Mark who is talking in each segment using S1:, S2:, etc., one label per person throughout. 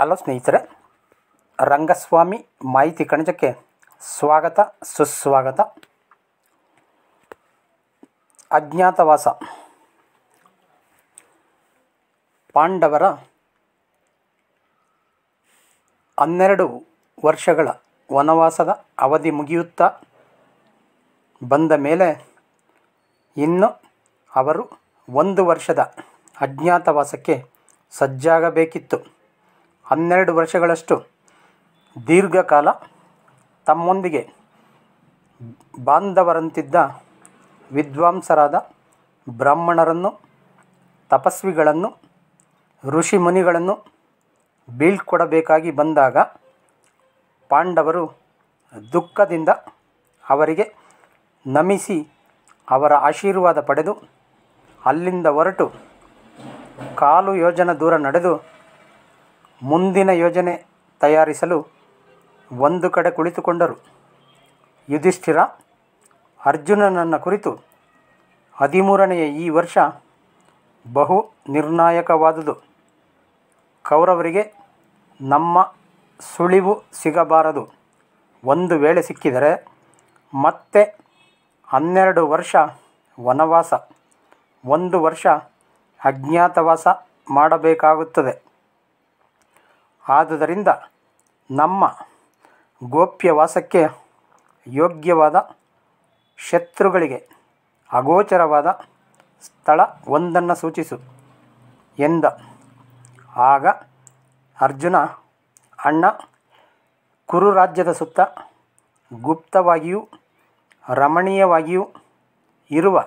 S1: hello ಸ್ನೇಹಿತರೆ ರಂಗಸ್ವಾಮಿ ಮಾಹಿತಿ ಕಣಜಕ್ಕೆ ಸ್ವಾಗತ ಸುಸ್ವಾಗತ ಅಜ್ಞಾತವಾಸ ಪಾಂಡವರ ಹನ್ನೆರಡು ವರ್ಷಗಳ ವನವಾಸದ ಅವಧಿ ಮುಗಿಯುತ್ತಾ ಬಂದ ಮೇಲೆ ಇನ್ನು ಅವರು ಒಂದು ವರ್ಷದ ಅಜ್ಞಾತವಾಸಕ್ಕೆ ಸಜ್ಜಾಗಬೇಕಿತ್ತು ಹನ್ನೆರಡು ವರ್ಷಗಳಷ್ಟು ದೀರ್ಘಕಾಲ ತಮ್ಮೊಂದಿಗೆ ಬಾಂಧವರಂತಿದ್ದ ವಿದ್ವಾಂಸರಾದ ಬ್ರಾಹ್ಮಣರನ್ನು ತಪಸ್ವಿಗಳನ್ನು ಋಷಿ ಮುನಿಗಳನ್ನು ಬೀಳ್ಕೊಡಬೇಕಾಗಿ ಬಂದಾಗ ಪಾಂಡವರು ದುಃಖದಿಂದ ಅವರಿಗೆ ನಮಿಸಿ ಅವರ ಆಶೀರ್ವಾದ ಪಡೆದು ಅಲ್ಲಿಂದ ಹೊರಟು ಕಾಲು ಯೋಜನ ದೂರ ನಡೆದು ಮುಂದಿನ ಯೋಜನೆ ತಯಾರಿಸಲು ಒಂದು ಕಡೆ ಕುಳಿತುಕೊಂಡರು ಯುಧಿಷ್ಠಿರ ಅರ್ಜುನನನ್ನ ಕುರಿತು ಹದಿಮೂರನೆಯ ಈ ವರ್ಷ ಬಹು ನಿರ್ಣಾಯಕವಾದುದು ಕೌರವರಿಗೆ ನಮ್ಮ ಸುಳಿವು ಸಿಗಬಾರದು ಒಂದು ವೇಳೆ ಸಿಕ್ಕಿದರೆ ಮತ್ತೆ ಹನ್ನೆರಡು ವರ್ಷ ವನವಾಸ ಒಂದು ವರ್ಷ ಅಜ್ಞಾತವಾಸ ಮಾಡಬೇಕಾಗುತ್ತದೆ ಆದುದರಿಂದ ನಮ್ಮ ಗೋಪ್ಯವಾಸಕ್ಕೆ ಯೋಗ್ಯವಾದ ಶತ್ರುಗಳಿಗೆ ಅಗೋಚರವಾದ ಸ್ಥಳ ಒಂದನ್ನು ಸೂಚಿಸು ಎಂದ ಆಗ ಅರ್ಜುನ ಅಣ್ಣ ಕುರು ರಾಜ್ಯದ ಸುತ್ತ ಗುಪ್ತವಾಗಿಯೂ ರಮಣೀಯವಾಗಿಯೂ ಇರುವ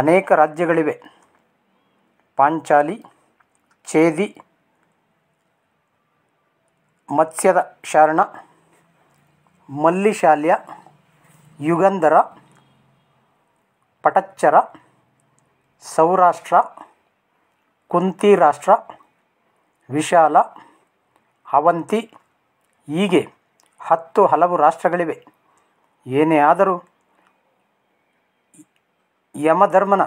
S1: ಅನೇಕ ರಾಜ್ಯಗಳಿವೆ ಪಾಂಚಾಲಿ ಛೇದಿ ಮತ್ಸ್ಯದ ಶರಣ ಮಲ್ಲಿಶಾಲ್ಯ ಯುಗಂಧರ ಪಟಚ್ಚರ ಸೌರಾಷ್ಟ್ರ ಕುಂತಿ ರಾಷ್ಟ್ರ ವಿಶಾಲ ಅವಂತಿ ಹೀಗೆ ಹತ್ತು ಹಲವು ರಾಷ್ಟ್ರಗಳಿವೆ ಏನೇ ಆದರೂ ಯಮಧರ್ಮನ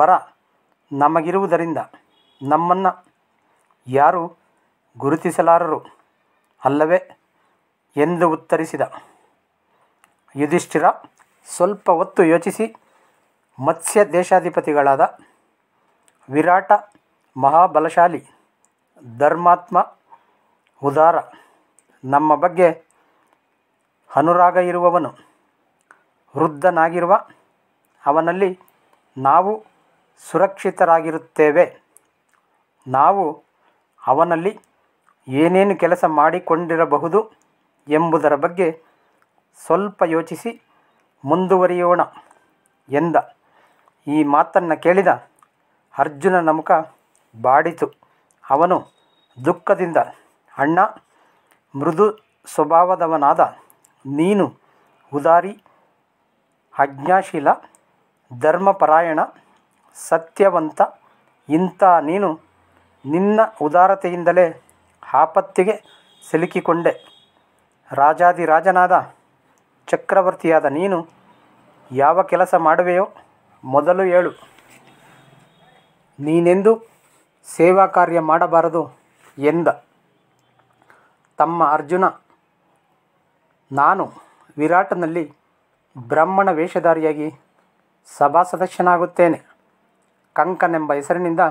S1: ವರ ನಮಗಿರುವುದರಿಂದ ನಮ್ಮನ್ನು ಯಾರು ಗುರುತಿಸಲಾರರು ಅಲ್ಲವೇ ಎಂದು ಉತ್ತರಿಸಿದ ಯುಧಿಷ್ಠಿರ ಸ್ವಲ್ಪ ಹೊತ್ತು ಯೋಚಿಸಿ ಮತ್ಸ್ಯ ದೇಶಾಧಿಪತಿಗಳಾದ ವಿರಾಟ ಮಹಾಬಲಶಾಲಿ ಧರ್ಮಾತ್ಮ ಉದಾರ ನಮ್ಮ ಬಗ್ಗೆ ಅನುರಾಗ ಇರುವವನು ವೃದ್ಧನಾಗಿರುವ ಅವನಲ್ಲಿ ನಾವು ಸುರಕ್ಷಿತರಾಗಿರುತ್ತೇವೆ ನಾವು ಅವನಲ್ಲಿ ಏನೇನು ಕೆಲಸ ಮಾಡಿಕೊಂಡಿರಬಹುದು ಎಂಬುದರ ಬಗ್ಗೆ ಸ್ವಲ್ಪ ಯೋಚಿಸಿ ಮುಂದುವರಿಯೋಣ ಎಂದ ಈ ಮಾತನ್ನು ಕೇಳಿದ ಅರ್ಜುನನ ಮುಖ ಬಾಡಿತು ಅವನು ದುಃಖದಿಂದ ಅಣ್ಣ ಮೃದು ಸ್ವಭಾವದವನಾದ ನೀನು ಉದಾರಿ ಅಜ್ಞಾಶೀಲ ಧರ್ಮಪರಾಯಣ ಸತ್ಯವಂತ ಇಂಥ ನೀನು ನಿನ್ನ ಉದಾರತೆಯಿಂದಲೇ ಆಪತ್ತಿಗೆ ಸಿಲುಕಿಕೊಂಡೆ ರಾಜಾದಿರಾಜನಾದ ಚಕ್ರವರ್ತಿಯಾದ ನೀನು ಯಾವ ಕೆಲಸ ಮಾಡುವೆಯೋ ಮೊದಲು ಹೇಳು ನೀನೆಂದು ಸೇವಾ ಕಾರ್ಯ ಮಾಡಬಾರದು ಎಂದ ತಮ್ಮ ಅರ್ಜುನ ನಾನು ವಿರಾಟನಲ್ಲಿ ಬ್ರಾಹ್ಮಣ ವೇಷಧಾರಿಯಾಗಿ ಸಭಾ ಸದಸ್ಯನಾಗುತ್ತೇನೆ ಕಂಕನೆಂಬ ಹೆಸರಿನಿಂದ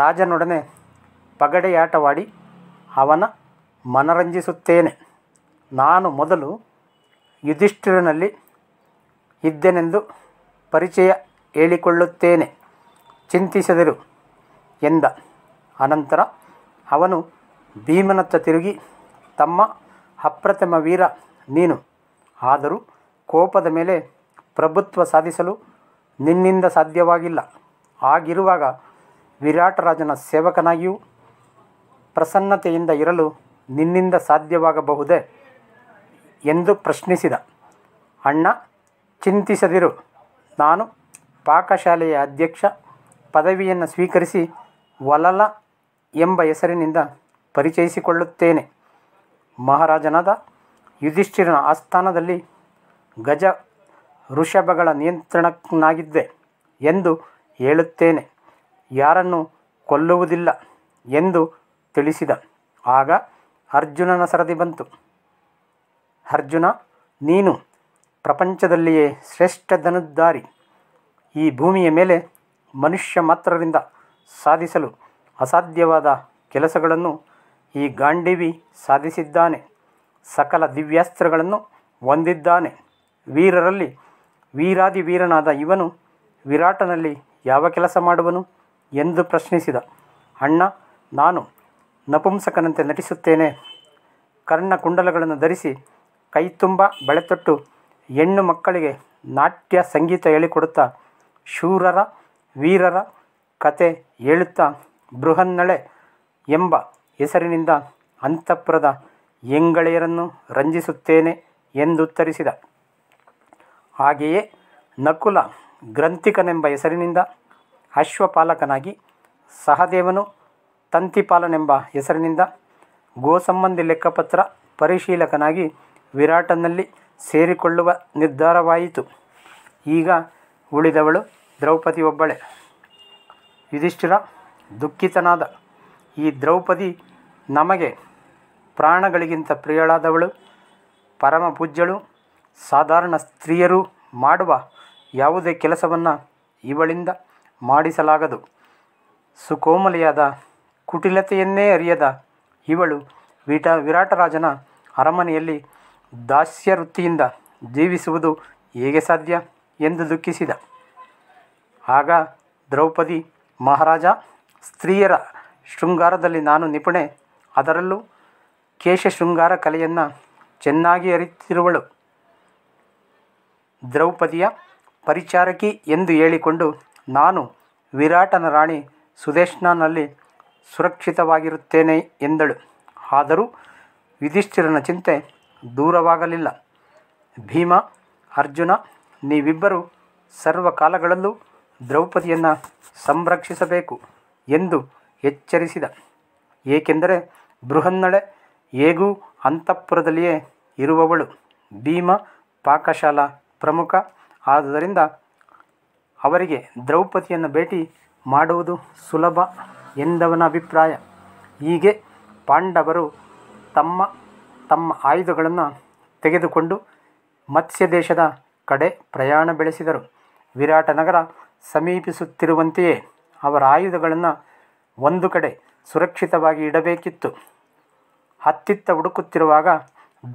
S1: ರಾಜನೊಡನೆ ಪಗಡೆಯಾಟವಾಡಿ ಅವನ ಮನರಂಜಿಸುತ್ತೇನೆ ನಾನು ಮೊದಲು ಯುಧಿಷ್ಠಿರನಲ್ಲಿ ಇದ್ದೆನೆಂದು ಪರಿಚಯ ಹೇಳಿಕೊಳ್ಳುತ್ತೇನೆ ಚಿಂತಿಸಿದರು ಎಂದ ಅನಂತರ ಅವನು ಭೀಮನತ್ತ ತಿರುಗಿ ತಮ್ಮ ಅಪ್ರತಿಮ ವೀರ ನೀನು ಆದರೂ ಕೋಪದ ಮೇಲೆ ಪ್ರಭುತ್ವ ಸಾಧಿಸಲು ನಿನ್ನಿಂದ ಸಾಧ್ಯವಾಗಿಲ್ಲ ಆಗಿರುವಾಗ ವಿರಾಟರಾಜನ ಸೇವಕನಾಗಿಯೂ ಪ್ರಸನ್ನತೆಯಿಂದ ಇರಲು ನಿನ್ನಿಂದ ಸಾಧ್ಯವಾಗಬಹುದೇ ಎಂದು ಪ್ರಶ್ನಿಸಿದ ಅಣ್ಣ ಚಿಂತಿಸದಿರು ನಾನು ಪಾಕಶಾಲೆಯ ಅಧ್ಯಕ್ಷ ಪದವಿಯನ್ನು ಸ್ವೀಕರಿಸಿ ವಲಲ ಎಂಬ ಹೆಸರಿನಿಂದ ಪರಿಚಯಿಸಿಕೊಳ್ಳುತ್ತೇನೆ ಮಹಾರಾಜನಾದ ಯುಧಿಷ್ಠಿರನ ಆಸ್ಥಾನದಲ್ಲಿ ಗಜ ಋಷಭಗಳ ನಿಯಂತ್ರಣನಾಗಿದ್ದೆ ಎಂದು ಹೇಳುತ್ತೇನೆ ಯಾರನ್ನು ಕೊಲ್ಲುವುದಿಲ್ಲ ಎಂದು ತಿಳಿಸಿದ ಆಗ ಅರ್ಜುನನ ಸರದಿ ಬಂತು ಅರ್ಜುನ ನೀನು ಪ್ರಪಂಚದಲ್ಲಿಯೇ ಶ್ರೇಷ್ಠ ಧನುದ್ದಾರಿ ಈ ಭೂಮಿಯ ಮೇಲೆ ಮನುಷ್ಯ ಮಾತ್ರರಿಂದ ಸಾಧಿಸಲು ಅಸಾಧ್ಯವಾದ ಕೆಲಸಗಳನ್ನು ಈ ಗಾಂಡಿವಿ ಸಾಧಿಸಿದ್ದಾನೆ ಸಕಲ ದಿವ್ಯಾಸ್ತ್ರಗಳನ್ನು ಹೊಂದಿದ್ದಾನೆ ವೀರರಲ್ಲಿ ವೀರಾದಿ ವೀರನಾದ ಇವನು ವಿರಾಟನಲ್ಲಿ ಯಾವ ಕೆಲಸ ಮಾಡುವನು ಎಂದು ಪ್ರಶ್ನಿಸಿದ ಅಣ್ಣ ನಾನು ನಪುಂಸಕನಂತೆ ನಟಿಸುತ್ತೇನೆ ಕರ್ಣ ಕುಂಡಲಗಳನ್ನು ಧರಿಸಿ ಕೈ ತುಂಬ ಬಳೆತೊಟ್ಟು ಹೆಣ್ಣು ಮಕ್ಕಳಿಗೆ ನಾಟ್ಯ ಸಂಗೀತ ಹೇಳಿಕೊಡುತ್ತಾ ಶೂರರ ವೀರರ ಕತೆ ಹೇಳುತ್ತಾ ಬೃಹನ್ನಳೆ ಎಂಬ ಹೆಸರಿನಿಂದ ಅಂತಃಪುರದ ಎಂಗಳೆಯರನ್ನು ರಂಜಿಸುತ್ತೇನೆ ಎಂದು ಉತ್ತರಿಸಿದ ಹಾಗೆಯೇ ನಕುಲ ಗ್ರಂಥಿಕನೆಂಬ ಹೆಸರಿನಿಂದ ಅಶ್ವಪಾಲಕನಾಗಿ ಸಹದೇವನು ತಂತಿಪಾಲನೆಂಬ ಹೆಸರಿನಿಂದ ಗೋಸಂಬಂಧಿ ಲೆಕ್ಕಪತ್ರ ಪರಿಶೀಲಕನಾಗಿ ವಿರಾಟನಲ್ಲಿ ಸೇರಿಕೊಳ್ಳುವ ನಿರ್ಧಾರವಾಯಿತು ಈಗ ಉಳಿದವಳು ದ್ರೌಪದಿ ಒಬ್ಬಳೆ ಯುಧಿಷ್ಠಿರ ದುಃಖಿತನಾದ ಈ ದ್ರೌಪದಿ ನಮಗೆ ಪ್ರಾಣಗಳಿಗಿಂತ ಪ್ರಿಯಳಾದವಳು ಪರಮ ಪೂಜ್ಯಳು ಸಾಧಾರಣ ಸ್ತ್ರೀಯರು ಮಾಡುವ ಯಾವುದೇ ಕೆಲಸವನ್ನು ಇವಳಿಂದ ಮಾಡಿಸಲಾಗದು ಸುಕೋಮಲೆಯಾದ ಕುಟಿಲತೆಯನ್ನೇ ಅರಿಯದ ಇವಳು ವಿಟ ವಿರಾಟರಾಜನ ಅರಮನೆಯಲ್ಲಿ ದಾಸ್ಯ ವೃತ್ತಿಯಿಂದ ಜೀವಿಸುವುದು ಹೇಗೆ ಸಾಧ್ಯ ಎಂದು ದುಃಖಿಸಿದ ಆಗ ದ್ರೌಪದಿ ಮಹಾರಾಜ ಸ್ತ್ರೀಯರ ಶೃಂಗಾರದಲ್ಲಿ ನಾನು ನಿಪುಣೆ ಅದರಲ್ಲೂ ಕೇಶ ಶೃಂಗಾರ ಕಲೆಯನ್ನು ಚೆನ್ನಾಗಿ ಅರಿತಿರುವಳು ದ್ರೌಪದಿಯ ಪರಿಚಾರಕಿ ಎಂದು ಹೇಳಿಕೊಂಡು ನಾನು ವಿರಾಟನ ರಾಣಿ ಸುದೇಶ್ನಲ್ಲಿ ಸುರಕ್ಷಿತವಾಗಿರುತ್ತೇನೆ ಎಂದಳು ಆದರೂ ಯುಧಿಷ್ಠಿರನ ಚಿಂತೆ ದೂರವಾಗಲಿಲ್ಲ ಭೀಮ ಅರ್ಜುನ ನೀವಿಬ್ಬರು ಸರ್ವಕಾಲಗಳಲ್ಲೂ ದ್ರೌಪದಿಯನ್ನು ಸಂರಕ್ಷಿಸಬೇಕು ಎಂದು ಎಚ್ಚರಿಸಿದ ಏಕೆಂದರೆ ಬೃಹನ್ನಳೆ ಹೇಗೂ ಅಂತಃಪುರದಲ್ಲಿಯೇ ಇರುವವಳು ಭೀಮ ಪಾಕಶಾಲಾ ಪ್ರಮುಖ ಆದ್ದರಿಂದ ಅವರಿಗೆ ದ್ರೌಪದಿಯನ್ನು ಭೇಟಿ ಮಾಡುವುದು ಸುಲಭ ಎಂದವನ ಅಭಿಪ್ರಾಯ ಹೀಗೆ ಪಾಂಡವರು ತಮ್ಮ ತಮ್ಮ ಆಯುಧಗಳನ್ನು ತೆಗೆದುಕೊಂಡು ಮತ್ಸ್ಯ ದೇಶದ ಕಡೆ ಪ್ರಯಾಣ ಬೆಳೆಸಿದರು ವಿರಾಟನಗರ ಸಮೀಪಿಸುತ್ತಿರುವಂತೆಯೇ ಅವರ ಆಯುಧಗಳನ್ನು ಒಂದು ಕಡೆ ಸುರಕ್ಷಿತವಾಗಿ ಇಡಬೇಕಿತ್ತು ಹತ್ತಿತ್ತ ಹುಡುಕುತ್ತಿರುವಾಗ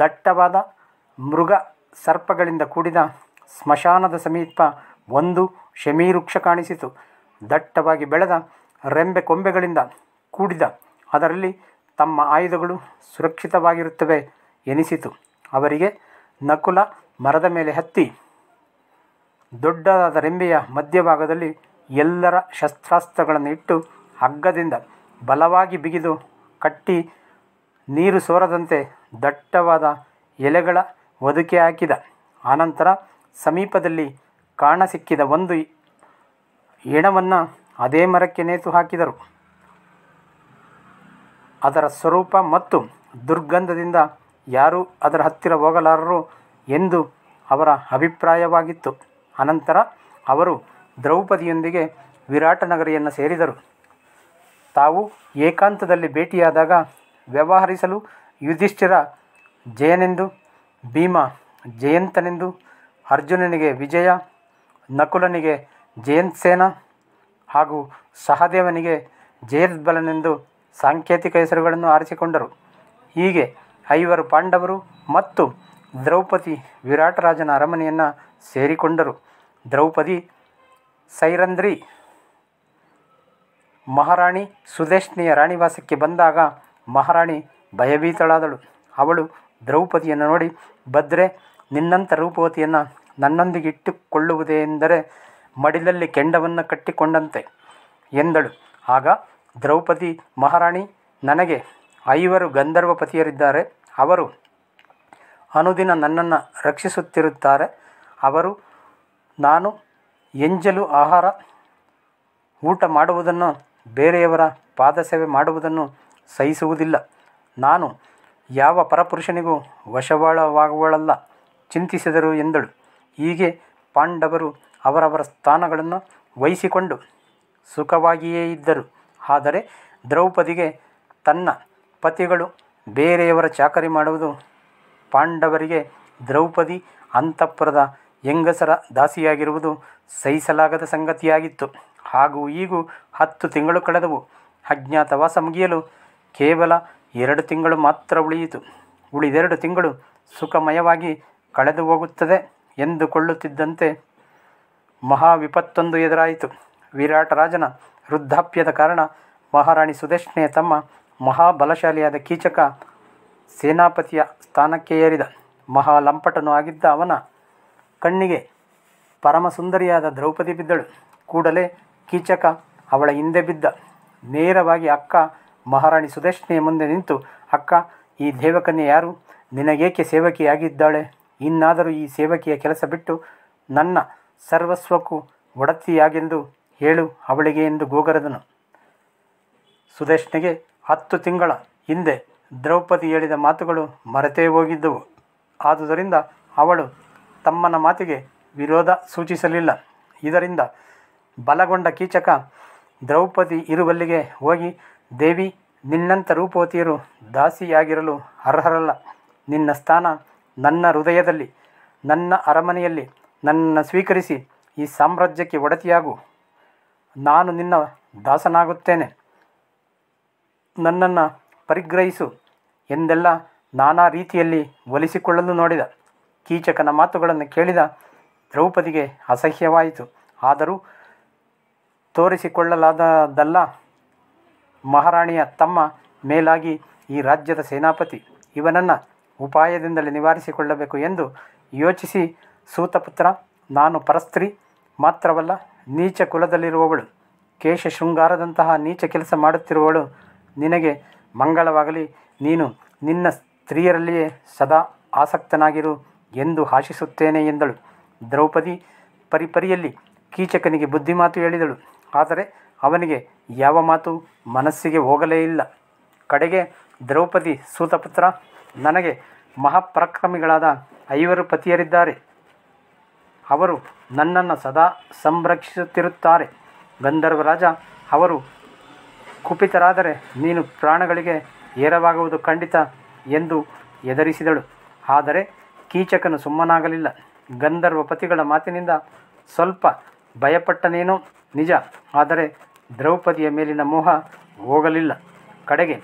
S1: ದಟ್ಟವಾದ ಮೃಗ ಸರ್ಪಗಳಿಂದ ಕೂಡಿದ ಸ್ಮಶಾನದ ಸಮೀಪ ಒಂದು ಶಮೀವೃಕ್ಷ ಕಾಣಿಸಿತು ದಟ್ಟವಾಗಿ ಬೆಳೆದ ರೆಂಬೆ ಕೊಂಬೆಗಳಿಂದ ಕೂಡಿದ ಅದರಲ್ಲಿ ತಮ್ಮ ಆಯುಧಗಳು ಸುರಕ್ಷಿತವಾಗಿರುತ್ತವೆ ಎನಿಸಿತು ಅವರಿಗೆ ನಕುಲ ಮರದ ಮೇಲೆ ಹತ್ತಿ ದೊಡ್ಡದಾದ ರೆಂಬೆಯ ಮಧ್ಯಭಾಗದಲ್ಲಿ ಎಲ್ಲರ ಶಸ್ತ್ರಾಸ್ತ್ರಗಳನ್ನು ಇಟ್ಟು ಹಗ್ಗದಿಂದ ಬಲವಾಗಿ ಬಿಗಿದು ಕಟ್ಟಿ ನೀರು ಸೋರದಂತೆ ದಟ್ಟವಾದ ಎಲೆಗಳ ಒದುಕೆ ಹಾಕಿದ ಆನಂತರ ಸಮೀಪದಲ್ಲಿ ಕಾಣಸಿಕ್ಕಿದ ಒಂದು ಹೆಣವನ್ನು ಅದೇ ಮರಕ್ಕೆ ನೇತು ಹಾಕಿದರು ಅದರ ಸ್ವರೂಪ ಮತ್ತು ದುರ್ಗಂಧದಿಂದ ಯಾರೂ ಅದರ ಹತ್ತಿರ ಹೋಗಲಾರರು ಎಂದು ಅವರ ಅಭಿಪ್ರಾಯವಾಗಿತ್ತು ಅನಂತರ ಅವರು ದ್ರೌಪದಿಯೊಂದಿಗೆ ವಿರಾಟ ನಗರಿಯನ್ನು ಸೇರಿದರು ತಾವು ಏಕಾಂತದಲ್ಲಿ ಭೇಟಿಯಾದಾಗ ವ್ಯವಹರಿಸಲು ಯುಧಿಷ್ಠಿರ ಜಯನೆಂದು ಭೀಮ ಜಯಂತನೆಂದು ಅರ್ಜುನನಿಗೆ ವಿಜಯ ನಕುಲನಿಗೆ ಜಯಂತ್ಸೇನ ಹಾಗೂ ಸಹದೇವನಿಗೆ ಜಯದ್ಬಲನೆಂದು ಸಾಂಕೇತಿಕ ಹೆಸರುಗಳನ್ನು ಆರಿಸಿಕೊಂಡರು ಹೀಗೆ ಐವರು ಪಾಂಡವರು ಮತ್ತು ದ್ರೌಪದಿ ವಿರಾಟರಾಜನ ಅರಮನೆಯನ್ನು ಸೇರಿಕೊಂಡರು ದ್ರೌಪದಿ ಸೈರಂದ್ರಿ ಮಹಾರಾಣಿ ಸುದೇಶ್ನಿಯ ರಾಣಿವಾಸಕ್ಕೆ ಬಂದಾಗ ಮಹಾರಾಣಿ ಭಯಭೀತಳಾದಳು ಅವಳು ದ್ರೌಪದಿಯನ್ನು ನೋಡಿ ಭದ್ರೆ ನಿನ್ನಂಥ ರೂಪವತಿಯನ್ನು ನನ್ನೊಂದಿಗೆ ಇಟ್ಟುಕೊಳ್ಳುವುದೇ ಎಂದರೆ ಮಡಿಲಲ್ಲಿ ಕೆಂಡವನ್ನು ಕಟ್ಟಿಕೊಂಡಂತೆ ಎಂದಳು ಆಗ ದ್ರೌಪದಿ ಮಹಾರಾಣಿ ನನಗೆ ಐವರು ಗಂಧರ್ವಪತಿಯರಿದ್ದಾರೆ ಅವರು ಅನುದಿನ ನನ್ನನ್ನು ರಕ್ಷಿಸುತ್ತಿರುತ್ತಾರೆ ಅವರು ನಾನು ಎಂಜಲು ಆಹಾರ ಊಟ ಮಾಡುವುದನ್ನು ಬೇರೆಯವರ ಪಾದಸೇವೆ ಮಾಡುವುದನ್ನು ಸಹಿಸುವುದಿಲ್ಲ ನಾನು ಯಾವ ಪರಪುರುಷನಿಗೂ ವಶವಾಳವಾಗುವಳಲ್ಲ ಚಿಂತಿಸಿದರು ಎಂದಳು ಹೀಗೆ ಪಾಂಡವರು ಅವರವರ ಸ್ಥಾನಗಳನ್ನು ವಹಿಸಿಕೊಂಡು ಸುಖವಾಗಿಯೇ ಇದ್ದರು ಆದರೆ ದ್ರೌಪದಿಗೆ ತನ್ನ ಪತಿಗಳು ಬೇರೆಯವರ ಚಾಕರಿ ಮಾಡುವುದು ಪಾಂಡವರಿಗೆ ದ್ರೌಪದಿ ಅಂತಃಪುರದ ಹೆಂಗಸರ ದಾಸಿಯಾಗಿರುವುದು ಸಹಿಸಲಾಗದ ಸಂಗತಿಯಾಗಿತ್ತು ಹಾಗೂ ಈಗೂ ಹತ್ತು ತಿಂಗಳು ಕಳೆದವು ಅಜ್ಞಾತವಾಸ ಮುಗಿಯಲು ಕೇವಲ ಎರಡು ತಿಂಗಳು ಮಾತ್ರ ಉಳಿಯಿತು ಉಳಿದೆರಡು ತಿಂಗಳು ಸುಖಮಯವಾಗಿ ಕಳೆದು ಹೋಗುತ್ತದೆ ಎಂದುಕೊಳ್ಳುತ್ತಿದ್ದಂತೆ ಮಹಾ ವಿಪತ್ತೊಂದು ಎದುರಾಯಿತು ವಿರಾಟ ರಾಜನ ವೃದ್ಧಾಪ್ಯದ ಕಾರಣ ಮಹಾರಾಣಿ ಸುದರ್ಶನೆಯ ತಮ್ಮ ಮಹಾಬಲಶಾಲಿಯಾದ ಕೀಚಕ ಸೇನಾಪತಿಯ ಸ್ಥಾನಕ್ಕೆ ಏರಿದ ಲಂಪಟನು ಆಗಿದ್ದ ಅವನ ಕಣ್ಣಿಗೆ ಪರಮಸುಂದರಿಯಾದ ದ್ರೌಪದಿ ಬಿದ್ದಳು ಕೂಡಲೇ ಕೀಚಕ ಅವಳ ಹಿಂದೆ ಬಿದ್ದ ನೇರವಾಗಿ ಅಕ್ಕ ಮಹಾರಾಣಿ ಸುದೇಶ್ನೆಯ ಮುಂದೆ ನಿಂತು ಅಕ್ಕ ಈ ದೇವಕನ್ಯೆ ಯಾರು ನಿನಗೇಕೆ ಸೇವಕಿಯಾಗಿದ್ದಾಳೆ ಇನ್ನಾದರೂ ಈ ಸೇವಕಿಯ ಕೆಲಸ ಬಿಟ್ಟು ನನ್ನ ಸರ್ವಸ್ವಕ್ಕೂ ಒಡತಿಯಾಗೆಂದು ಹೇಳು ಅವಳಿಗೆ ಎಂದು ಗೋಗರದನು ಸುದೇಶ್ನಿಗೆ ಹತ್ತು ತಿಂಗಳ ಹಿಂದೆ ದ್ರೌಪದಿ ಹೇಳಿದ ಮಾತುಗಳು ಮರೆತೇ ಹೋಗಿದ್ದವು ಆದುದರಿಂದ ಅವಳು ತಮ್ಮನ ಮಾತಿಗೆ ವಿರೋಧ ಸೂಚಿಸಲಿಲ್ಲ ಇದರಿಂದ ಬಲಗೊಂಡ ಕೀಚಕ ದ್ರೌಪದಿ ಇರುವಲ್ಲಿಗೆ ಹೋಗಿ ದೇವಿ ನಿನ್ನಂಥ ರೂಪವತಿಯರು ದಾಸಿಯಾಗಿರಲು ಅರ್ಹರಲ್ಲ ನಿನ್ನ ಸ್ಥಾನ ನನ್ನ ಹೃದಯದಲ್ಲಿ ನನ್ನ ಅರಮನೆಯಲ್ಲಿ ನನ್ನನ್ನು ಸ್ವೀಕರಿಸಿ ಈ ಸಾಮ್ರಾಜ್ಯಕ್ಕೆ ಒಡತಿಯಾಗು ನಾನು ನಿನ್ನ ದಾಸನಾಗುತ್ತೇನೆ ನನ್ನನ್ನು ಪರಿಗ್ರಹಿಸು ಎಂದೆಲ್ಲ ನಾನಾ ರೀತಿಯಲ್ಲಿ ಒಲಿಸಿಕೊಳ್ಳಲು ನೋಡಿದ ಕೀಚಕನ ಮಾತುಗಳನ್ನು ಕೇಳಿದ ದ್ರೌಪದಿಗೆ ಅಸಹ್ಯವಾಯಿತು ಆದರೂ ತೋರಿಸಿಕೊಳ್ಳಲಾದದಲ್ಲ ಮಹಾರಾಣಿಯ ತಮ್ಮ ಮೇಲಾಗಿ ಈ ರಾಜ್ಯದ ಸೇನಾಪತಿ ಇವನನ್ನು ಉಪಾಯದಿಂದಲೇ ನಿವಾರಿಸಿಕೊಳ್ಳಬೇಕು ಎಂದು ಯೋಚಿಸಿ ಸೂತಪುತ್ರ ನಾನು ಪರಸ್ತ್ರೀ ಮಾತ್ರವಲ್ಲ ನೀಚ ಕುಲದಲ್ಲಿರುವವಳು ಕೇಶ ಶೃಂಗಾರದಂತಹ ನೀಚ ಕೆಲಸ ಮಾಡುತ್ತಿರುವವಳು ನಿನಗೆ ಮಂಗಳವಾಗಲಿ ನೀನು ನಿನ್ನ ಸ್ತ್ರೀಯರಲ್ಲಿಯೇ ಸದಾ ಆಸಕ್ತನಾಗಿರು ಎಂದು ಹಾಶಿಸುತ್ತೇನೆ ಎಂದಳು ದ್ರೌಪದಿ ಪರಿಪರಿಯಲ್ಲಿ ಕೀಚಕನಿಗೆ ಬುದ್ಧಿಮಾತು ಹೇಳಿದಳು ಆದರೆ ಅವನಿಗೆ ಯಾವ ಮಾತು ಮನಸ್ಸಿಗೆ ಹೋಗಲೇ ಇಲ್ಲ ಕಡೆಗೆ ದ್ರೌಪದಿ ಸೂತಪುತ್ರ ನನಗೆ ಮಹಾಪರಾಕ್ರಮಿಗಳಾದ ಐವರು ಪತಿಯರಿದ್ದಾರೆ ಅವರು ನನ್ನನ್ನು ಸದಾ ಸಂರಕ್ಷಿಸುತ್ತಿರುತ್ತಾರೆ ಗಂಧರ್ವರಾಜ ಅವರು ಕುಪಿತರಾದರೆ ನೀನು ಪ್ರಾಣಗಳಿಗೆ ಏರವಾಗುವುದು ಖಂಡಿತ ಎಂದು ಎದರಿಸಿದಳು ಆದರೆ ಕೀಚಕನು ಸುಮ್ಮನಾಗಲಿಲ್ಲ ಗಂಧರ್ವ ಪತಿಗಳ ಮಾತಿನಿಂದ ಸ್ವಲ್ಪ ಭಯಪಟ್ಟನೇನೋ ನಿಜ ಆದರೆ ದ್ರೌಪದಿಯ ಮೇಲಿನ ಮೋಹ ಹೋಗಲಿಲ್ಲ ಕಡೆಗೆ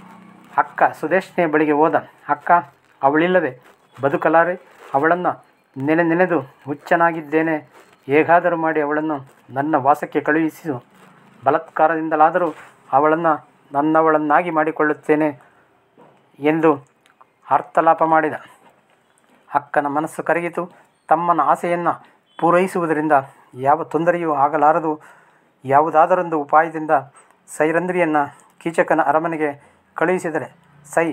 S1: ಅಕ್ಕ ಸುದೇಶ್ನೆಯ ಬಳಿಗೆ ಹೋದ ಅಕ್ಕ ಅವಳಿಲ್ಲದೆ ಬದುಕಲಾರೆ ಅವಳನ್ನು ನೆನೆ ನೆನೆದು ಹುಚ್ಚನಾಗಿದ್ದೇನೆ ಹೇಗಾದರೂ ಮಾಡಿ ಅವಳನ್ನು ನನ್ನ ವಾಸಕ್ಕೆ ಕಳುಹಿಸಿದು ಬಲತ್ಕಾರದಿಂದಲಾದರೂ ಅವಳನ್ನು ನನ್ನವಳನ್ನಾಗಿ ಮಾಡಿಕೊಳ್ಳುತ್ತೇನೆ ಎಂದು ಅರ್ಥಲಾಪ ಮಾಡಿದ ಅಕ್ಕನ ಮನಸ್ಸು ಕರಗಿತು ತಮ್ಮನ ಆಸೆಯನ್ನು ಪೂರೈಸುವುದರಿಂದ ಯಾವ ತೊಂದರೆಯೂ ಆಗಲಾರದು ಯಾವುದಾದರೊಂದು ಉಪಾಯದಿಂದ ಸೈರಂಧ್ರಿಯನ್ನು ಕೀಚಕನ ಅರಮನೆಗೆ ಕಳುಹಿಸಿದರೆ ಸೈ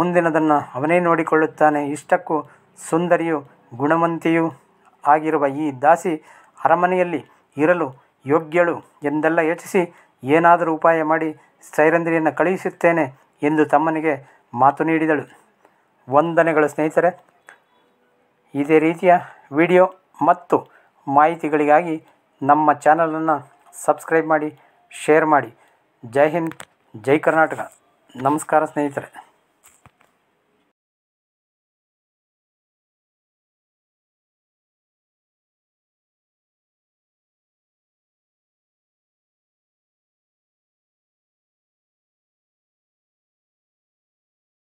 S1: ಮುಂದಿನದನ್ನು ಅವನೇ ನೋಡಿಕೊಳ್ಳುತ್ತಾನೆ ಇಷ್ಟಕ್ಕೂ ಸುಂದರಿಯು ಗುಣವಂತೆಯೂ ಆಗಿರುವ ಈ ದಾಸಿ ಅರಮನೆಯಲ್ಲಿ ಇರಲು ಯೋಗ್ಯಳು ಎಂದೆಲ್ಲ ಯೋಚಿಸಿ ಏನಾದರೂ ಉಪಾಯ ಮಾಡಿ ಸ್ಥೈರಂದ್ರಿಯನ್ನು ಕಳುಹಿಸುತ್ತೇನೆ ಎಂದು ತಮ್ಮನಿಗೆ ಮಾತು ನೀಡಿದಳು ವಂದನೆಗಳು ಸ್ನೇಹಿತರೆ ಇದೇ ರೀತಿಯ ವಿಡಿಯೋ ಮತ್ತು ಮಾಹಿತಿಗಳಿಗಾಗಿ ನಮ್ಮ ಚಾನಲನ್ನು ಸಬ್ಸ್ಕ್ರೈಬ್ ಮಾಡಿ ಶೇರ್ ಮಾಡಿ ಜೈ ಹಿಂದ್ ಜೈ ಕರ್ನಾಟಕ ನಮಸ್ಕಾರ ಸ್ನೇಹಿತರೆ